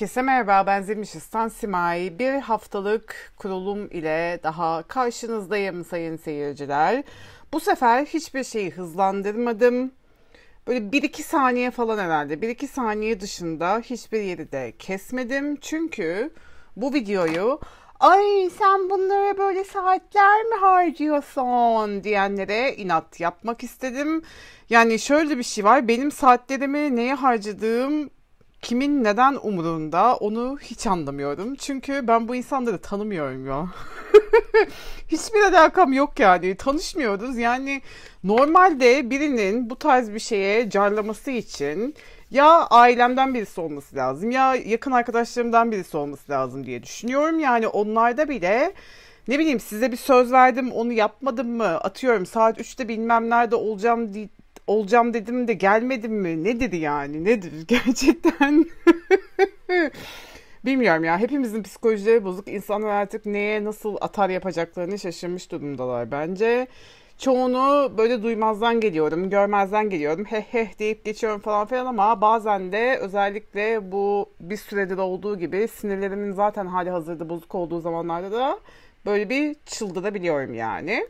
Herkese merhaba, ben Zilmiş İstan Bir haftalık kurulum ile daha karşınızdayım sayın seyirciler. Bu sefer hiçbir şeyi hızlandırmadım. Böyle 1-2 saniye falan herhalde. 1-2 saniye dışında hiçbir yeri de kesmedim. Çünkü bu videoyu ay sen bunlara böyle saatler mi harcıyorsun diyenlere inat yapmak istedim. Yani şöyle bir şey var benim saatlerimi neye harcadığım kimin neden umurunda onu hiç anlamıyorum. Çünkü ben bu insanları tanımıyorum ya. Hiçbir alakam yok yani. Tanışmıyoruz. Yani normalde birinin bu tarz bir şeye carlaması için ya ailemden birisi olması lazım ya yakın arkadaşlarımdan birisi olması lazım diye düşünüyorum. Yani onlarda bile ne bileyim size bir söz verdim onu yapmadım mı atıyorum saat 3'te bilmem nerede olacağım olacağım dedim de gelmedim mi? Ne dedi yani? Nedir gerçekten? Bilmiyorum ya. Hepimizin psikolojileri bozuk. İnsanlar artık neye nasıl atar yapacaklarını şaşırmış durumdalar bence. Çoğunu böyle duymazdan geliyorum, görmezden geliyorum. Heh heh deyip geçiyorum falan filan ama bazen de özellikle bu bir süredir olduğu gibi sinirlerimin zaten hali hazırda bozuk olduğu zamanlarda da böyle bir çıldırabiliyorum yani.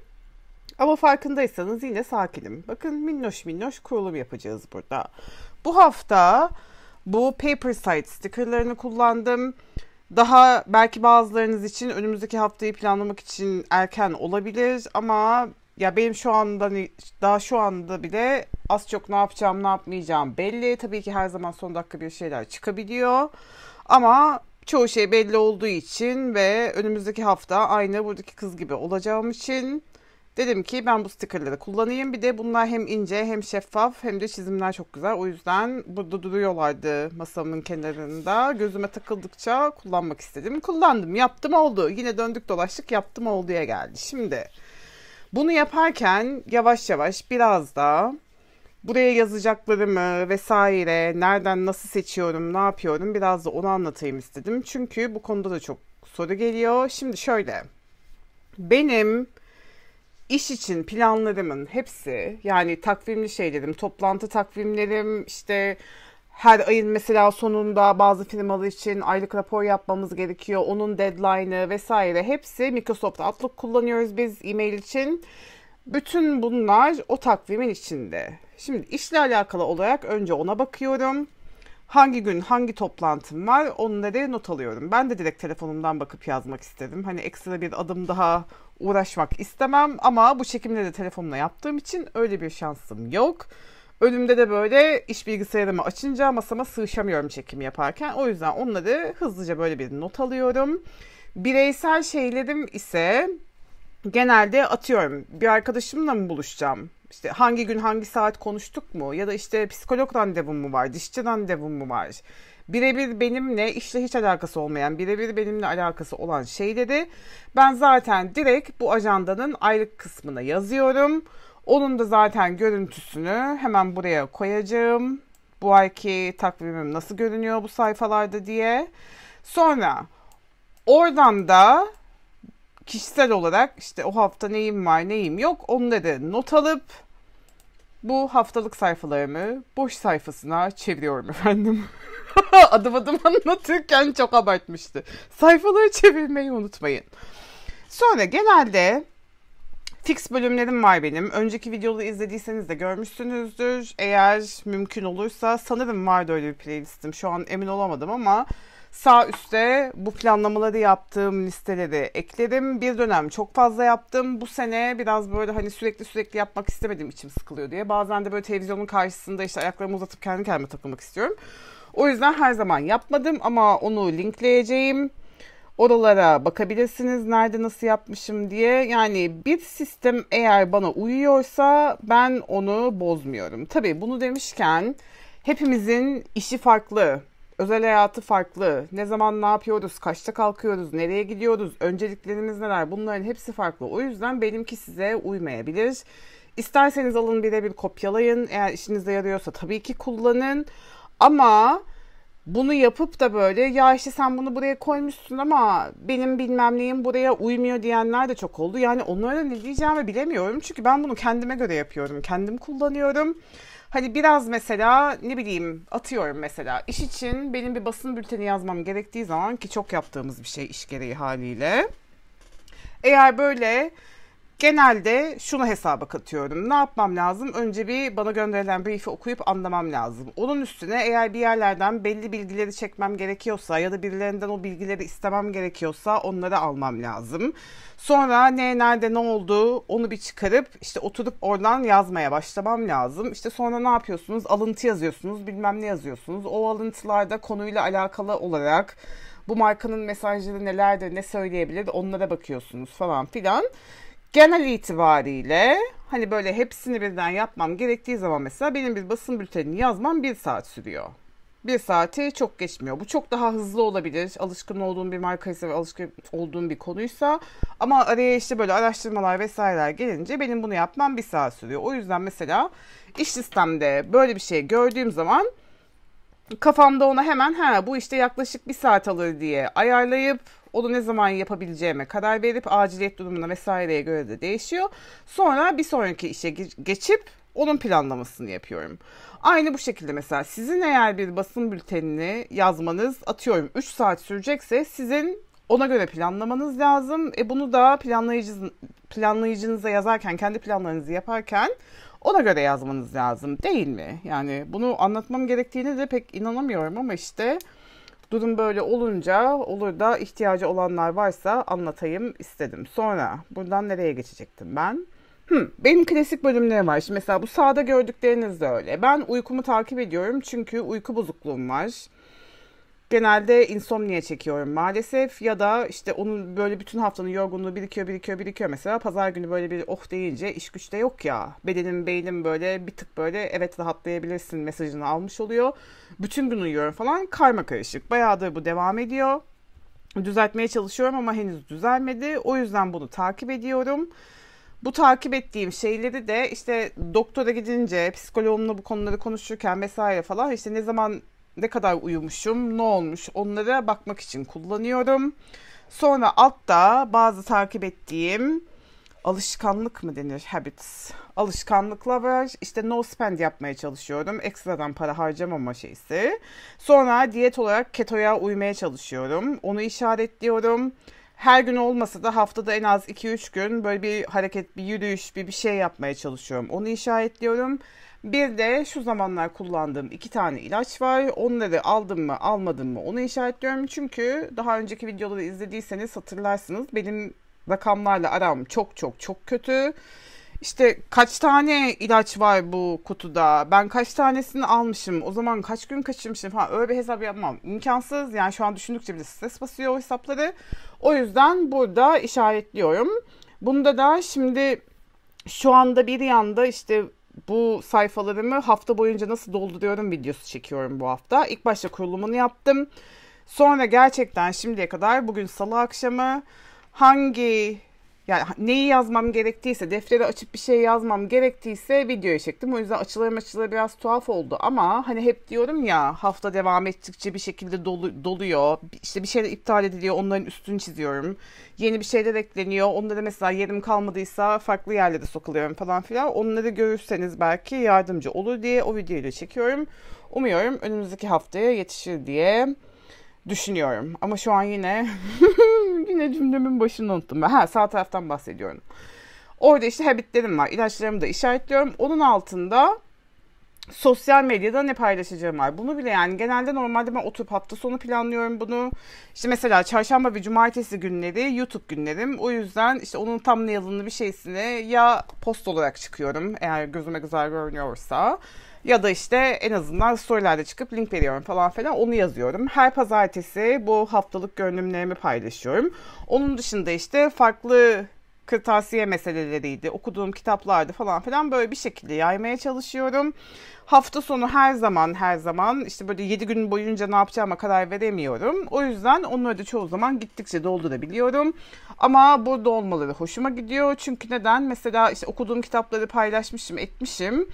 Ama farkındaysanız yine sakinim. Bakın minnoş minnoş kurulum yapacağız burada. Bu hafta bu paper site stickerlarını kullandım. Daha belki bazılarınız için önümüzdeki haftayı planlamak için erken olabilir ama ya benim şu anda daha şu anda bile az çok ne yapacağım ne yapmayacağım belli. Tabii ki her zaman son dakika bir şeyler çıkabiliyor. Ama çoğu şey belli olduğu için ve önümüzdeki hafta aynı buradaki kız gibi olacağım için Dedim ki ben bu stickerları kullanayım. Bir de bunlar hem ince hem şeffaf hem de çizimler çok güzel. O yüzden burada duruyorlardı masamın kenarında. Gözüme takıldıkça kullanmak istedim. Kullandım yaptım oldu. Yine döndük dolaştık yaptım olduya geldi. Şimdi bunu yaparken yavaş yavaş biraz da buraya yazacaklarımı vesaire nereden nasıl seçiyorum ne yapıyorum biraz da onu anlatayım istedim. Çünkü bu konuda da çok soru geliyor. Şimdi şöyle benim iş için planlarımın hepsi yani takvimli şeylerim, toplantı takvimlerim işte her ayın mesela sonunda bazı firmalar için aylık rapor yapmamız gerekiyor. Onun deadline'ı vesaire hepsi Microsoft Outlook kullanıyoruz biz e-mail için. Bütün bunlar o takvimin içinde. Şimdi işle alakalı olarak önce ona bakıyorum. Hangi gün hangi toplantım var onları not alıyorum. Ben de direkt telefonumdan bakıp yazmak istedim. Hani ekstra bir adım daha uğraşmak istemem ama bu çekimde de telefonla yaptığım için öyle bir şansım yok. Önümde de böyle iş bilgisayarımı açınca masama sığışamıyorum çekim yaparken. O yüzden onları hızlıca böyle bir not alıyorum. Bireysel şeylerim ise genelde atıyorum bir arkadaşımla mı buluşacağım? İşte hangi gün hangi saat konuştuk mu? Ya da işte psikolog randevum mu var? Dişçi randevum mu var? birebir benimle işle hiç alakası olmayan, birebir benimle alakası olan şey dedi. ben zaten direkt bu ajandanın aylık kısmına yazıyorum. Onun da zaten görüntüsünü hemen buraya koyacağım. Bu ayki takvimim nasıl görünüyor bu sayfalarda diye. Sonra oradan da kişisel olarak işte o hafta neyim var neyim yok onları not alıp bu haftalık sayfalarımı boş sayfasına çeviriyorum efendim. adım adım anlatırken çok abartmıştı. Sayfaları çevirmeyi unutmayın. Sonra genelde fix bölümlerim var benim. Önceki videoları izlediyseniz de görmüşsünüzdür. Eğer mümkün olursa sanırım vardı öyle bir playlistim. Şu an emin olamadım ama Sağ üstte bu planlamaları yaptığım listeleri ekledim. Bir dönem çok fazla yaptım. Bu sene biraz böyle hani sürekli sürekli yapmak istemedim içim sıkılıyor diye. Bazen de böyle televizyonun karşısında işte ayaklarımı uzatıp kendi kendime takılmak istiyorum. O yüzden her zaman yapmadım ama onu linkleyeceğim. Oralara bakabilirsiniz nerede nasıl yapmışım diye. Yani bir sistem eğer bana uyuyorsa ben onu bozmuyorum. Tabii bunu demişken hepimizin işi farklı özel hayatı farklı. Ne zaman ne yapıyoruz, kaçta kalkıyoruz, nereye gidiyoruz, önceliklerimiz neler bunların hepsi farklı. O yüzden benimki size uymayabilir. İsterseniz alın birebir kopyalayın. Eğer işinize yarıyorsa tabii ki kullanın. Ama bunu yapıp da böyle ya işte sen bunu buraya koymuşsun ama benim bilmem neyim buraya uymuyor diyenler de çok oldu. Yani onlara ne diyeceğimi bilemiyorum. Çünkü ben bunu kendime göre yapıyorum. Kendim kullanıyorum. Hani biraz mesela ne bileyim atıyorum mesela iş için benim bir basın bülteni yazmam gerektiği zaman ki çok yaptığımız bir şey iş gereği haliyle. Eğer böyle genelde şunu hesaba katıyorum. Ne yapmam lazım? Önce bir bana gönderilen brief'i okuyup anlamam lazım. Onun üstüne eğer bir yerlerden belli bilgileri çekmem gerekiyorsa ya da birilerinden o bilgileri istemem gerekiyorsa onları almam lazım. Sonra ne nerede ne oldu onu bir çıkarıp işte oturup oradan yazmaya başlamam lazım. İşte sonra ne yapıyorsunuz? Alıntı yazıyorsunuz, bilmem ne yazıyorsunuz. O alıntılarda konuyla alakalı olarak bu markanın mesajları nelerdir, ne söyleyebilir onlara bakıyorsunuz falan filan genel itibariyle hani böyle hepsini birden yapmam gerektiği zaman mesela benim bir basın bültenini yazmam bir saat sürüyor. Bir saati çok geçmiyor. Bu çok daha hızlı olabilir. Alışkın olduğum bir markaysa ve alışkın olduğum bir konuysa. Ama araya işte böyle araştırmalar vesaireler gelince benim bunu yapmam bir saat sürüyor. O yüzden mesela iş listemde böyle bir şey gördüğüm zaman kafamda ona hemen ha bu işte yaklaşık bir saat alır diye ayarlayıp onu ne zaman yapabileceğime karar verip aciliyet durumuna vesaireye göre de değişiyor. Sonra bir sonraki işe geçip onun planlamasını yapıyorum. Aynı bu şekilde mesela sizin eğer bir basın bültenini yazmanız atıyorum 3 saat sürecekse sizin ona göre planlamanız lazım. E bunu da planlayıcınız, planlayıcınıza yazarken, kendi planlarınızı yaparken ona göre yazmanız lazım değil mi? Yani bunu anlatmam gerektiğini de pek inanamıyorum ama işte Durum böyle olunca olur da ihtiyacı olanlar varsa anlatayım istedim. Sonra buradan nereye geçecektim ben? Hmm, benim klasik bölümlerim var. Şimdi mesela bu sağda gördükleriniz de öyle. Ben uykumu takip ediyorum çünkü uyku bozukluğum var genelde insomnia çekiyorum maalesef ya da işte onun böyle bütün haftanın yorgunluğu birikiyor birikiyor birikiyor mesela pazar günü böyle bir oh deyince iş güçte de yok ya bedenim beynim böyle bir tık böyle evet rahatlayabilirsin mesajını almış oluyor bütün gün uyuyorum falan karma karışık bayağıdır bu devam ediyor düzeltmeye çalışıyorum ama henüz düzelmedi o yüzden bunu takip ediyorum bu takip ettiğim şeyleri de işte doktora gidince psikoloğumla bu konuları konuşurken vesaire falan işte ne zaman ne kadar uyumuşum, ne olmuş onlara bakmak için kullanıyorum. Sonra altta bazı takip ettiğim alışkanlık mı denir habits alışkanlıkla var işte no spend yapmaya çalışıyorum ekstradan para harcamama şeysi sonra diyet olarak ketoya uymaya çalışıyorum onu işaretliyorum her gün olmasa da haftada en az 2-3 gün böyle bir hareket bir yürüyüş bir bir şey yapmaya çalışıyorum onu işaretliyorum bir de şu zamanlar kullandığım iki tane ilaç var. Onları aldım mı almadım mı onu işaretliyorum. Çünkü daha önceki videoları izlediyseniz hatırlarsınız. Benim rakamlarla aram çok çok çok kötü. İşte kaç tane ilaç var bu kutuda? Ben kaç tanesini almışım? O zaman kaç gün kaçırmışım falan öyle bir hesap yapmam. imkansız. Yani şu an düşündükçe bile stres basıyor o hesapları. O yüzden burada işaretliyorum. Bunda da şimdi şu anda bir yanda işte bu sayfalarımı hafta boyunca nasıl dolduruyorum videosu çekiyorum bu hafta. İlk başta kurulumunu yaptım. Sonra gerçekten şimdiye kadar bugün salı akşamı hangi yani neyi yazmam gerektiyse, defteri açıp bir şey yazmam gerektiyse videoya çektim. O yüzden açılarım açıları biraz tuhaf oldu ama hani hep diyorum ya hafta devam ettikçe bir şekilde dolu, doluyor. İşte bir şeyler iptal ediliyor, onların üstünü çiziyorum. Yeni bir şeyler ekleniyor. onda da mesela yerim kalmadıysa farklı yerlere sokuluyorum falan filan. Onları görürseniz belki yardımcı olur diye o videoyu da çekiyorum. Umuyorum önümüzdeki haftaya yetişir diye düşünüyorum. Ama şu an yine yine cümlemin başını unuttum. Ben. Ha sağ taraftan bahsediyorum. Orada işte habitlerim var. İlaçlarımı da işaretliyorum. Onun altında sosyal medyada ne paylaşacağım var. Bunu bile yani genelde normalde ben oturup hafta sonu planlıyorum bunu. İşte mesela çarşamba ve cumartesi günleri YouTube günlerim. O yüzden işte onun tam ne yılını bir şeysini ya post olarak çıkıyorum eğer gözüme güzel görünüyorsa. Ya da işte en azından storylerde çıkıp link veriyorum falan filan onu yazıyorum. Her pazartesi bu haftalık görünümlerimi paylaşıyorum. Onun dışında işte farklı kırtasiye meseleleriydi, okuduğum kitaplardı falan filan böyle bir şekilde yaymaya çalışıyorum. Hafta sonu her zaman her zaman işte böyle 7 gün boyunca ne yapacağıma karar veremiyorum. O yüzden onları da çoğu zaman gittikçe doldurabiliyorum. Ama burada olmaları hoşuma gidiyor. Çünkü neden? Mesela işte okuduğum kitapları paylaşmışım, etmişim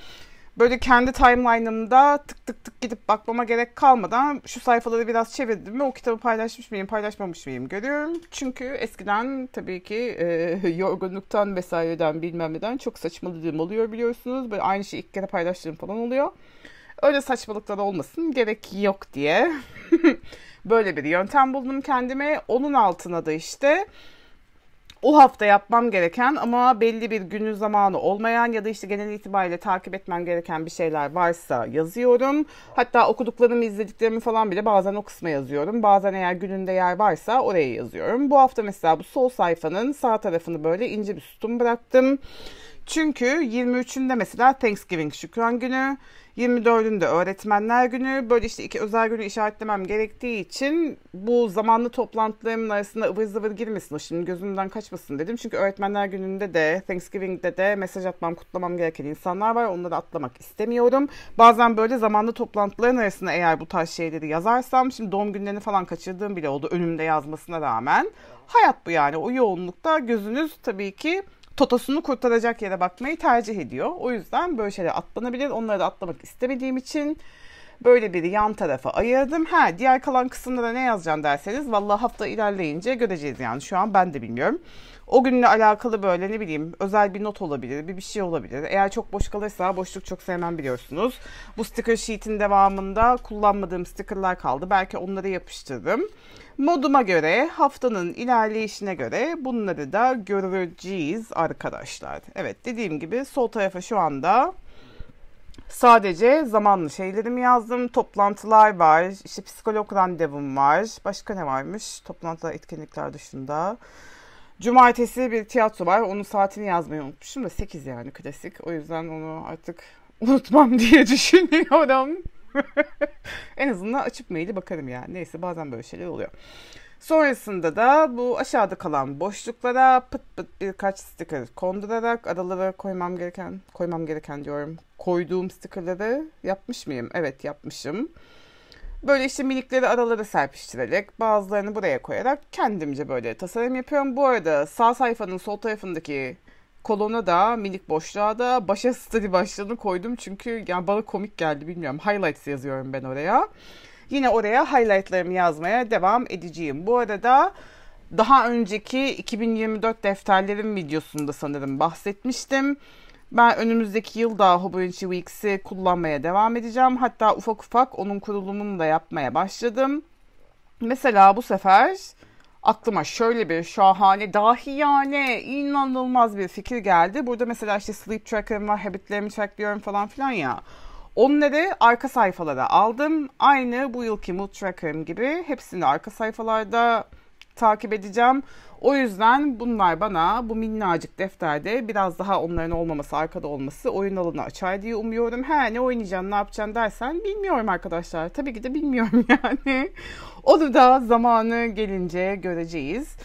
böyle kendi timeline'ımda tık tık tık gidip bakmama gerek kalmadan şu sayfaları biraz çevirdim ve o kitabı paylaşmış mıyım paylaşmamış mıyım görüyorum. Çünkü eskiden tabii ki e, yorgunluktan vesaireden bilmem neden çok saçmaladığım oluyor biliyorsunuz. Böyle aynı şeyi ilk kere paylaştığım falan oluyor. Öyle saçmalıklar olmasın gerek yok diye böyle bir yöntem buldum kendime. Onun altına da işte o hafta yapmam gereken ama belli bir günü zamanı olmayan ya da işte genel itibariyle takip etmem gereken bir şeyler varsa yazıyorum. Hatta okuduklarımı, izlediklerimi falan bile bazen o kısma yazıyorum. Bazen eğer gününde yer varsa oraya yazıyorum. Bu hafta mesela bu sol sayfanın sağ tarafını böyle ince bir sütun bıraktım. Çünkü 23'ünde mesela Thanksgiving şükran günü, 24'ünde öğretmenler günü. Böyle işte iki özel günü işaretlemem gerektiği için bu zamanlı toplantılarımın arasında ıvır zıvır girmesin o şimdi gözümden kaçmasın dedim. Çünkü öğretmenler gününde de Thanksgiving'de de mesaj atmam kutlamam gereken insanlar var. Onları atlamak istemiyorum. Bazen böyle zamanlı toplantıların arasında eğer bu tarz şeyleri yazarsam şimdi doğum günlerini falan kaçırdığım bile oldu önümde yazmasına rağmen. Hayat bu yani o yoğunlukta gözünüz tabii ki totosunu kurtaracak yere bakmayı tercih ediyor. O yüzden böyle şeyler atlanabilir. Onları da atlamak istemediğim için böyle biri yan tarafa ayırdım. Ha diğer kalan kısımda da ne yazacağım derseniz vallahi hafta ilerleyince göreceğiz yani. Şu an ben de bilmiyorum o günle alakalı böyle ne bileyim özel bir not olabilir, bir bir şey olabilir. Eğer çok boş kalırsa boşluk çok sevmem biliyorsunuz. Bu sticker sheet'in devamında kullanmadığım stickerlar kaldı. Belki onları yapıştırdım. Moduma göre, haftanın ilerleyişine göre bunları da göreceğiz arkadaşlar. Evet dediğim gibi sol tarafa şu anda sadece zamanlı şeylerimi yazdım. Toplantılar var, işte psikolog randevum var. Başka ne varmış? Toplantılar, etkinlikler dışında. Cumartesi bir tiyatro var. Onun saatini yazmayı unutmuşum da 8 yani klasik. O yüzden onu artık unutmam diye düşünüyorum. en azından açıp maili bakarım yani. Neyse bazen böyle şeyler oluyor. Sonrasında da bu aşağıda kalan boşluklara pıt pıt birkaç sticker kondurarak adalara koymam gereken, koymam gereken diyorum. Koyduğum stickerları yapmış mıyım? Evet yapmışım. Böyle işte minikleri aralara serpiştirerek bazılarını buraya koyarak kendimce böyle tasarım yapıyorum. Bu arada sağ sayfanın sol tarafındaki kolona da minik boşluğa da başa study başlığını koydum. Çünkü yani bana komik geldi bilmiyorum. Highlights yazıyorum ben oraya. Yine oraya highlightlarımı yazmaya devam edeceğim. Bu arada daha önceki 2024 defterlerim videosunda sanırım bahsetmiştim. Ben önümüzdeki yıl daha Hobonichi Weeks'i kullanmaya devam edeceğim. Hatta ufak ufak onun kurulumunu da yapmaya başladım. Mesela bu sefer aklıma şöyle bir şahane, dahi yani inanılmaz bir fikir geldi. Burada mesela işte sleep tracker'ım var, habitlerimi trackliyorum falan filan ya. Onları arka sayfalara aldım. Aynı bu yılki mood tracker'ım gibi hepsini arka sayfalarda takip edeceğim. O yüzden bunlar bana bu minnacık defterde biraz daha onların olmaması, arkada olması oyun alanı açar diye umuyorum. He ne oynayacaksın, ne yapacaksın dersen bilmiyorum arkadaşlar. Tabii ki de bilmiyorum yani. Onu da zamanı gelince göreceğiz.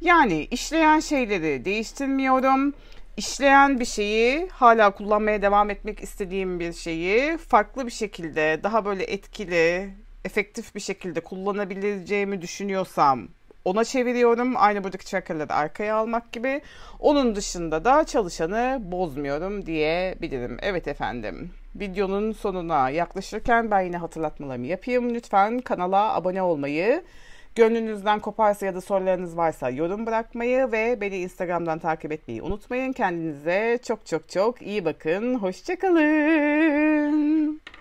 Yani işleyen şeyleri değiştirmiyorum İşleyen bir şeyi hala kullanmaya devam etmek istediğim bir şeyi farklı bir şekilde daha böyle etkili, efektif bir şekilde kullanabileceğimi düşünüyorsam ona çeviriyorum. Aynı buradaki çakraları arkaya almak gibi. Onun dışında da çalışanı bozmuyorum diyebilirim. Evet efendim. Videonun sonuna yaklaşırken ben yine hatırlatmalarımı yapayım. Lütfen kanala abone olmayı, gönlünüzden koparsa ya da sorularınız varsa yorum bırakmayı ve beni Instagram'dan takip etmeyi unutmayın. Kendinize çok çok çok iyi bakın. Hoşçakalın.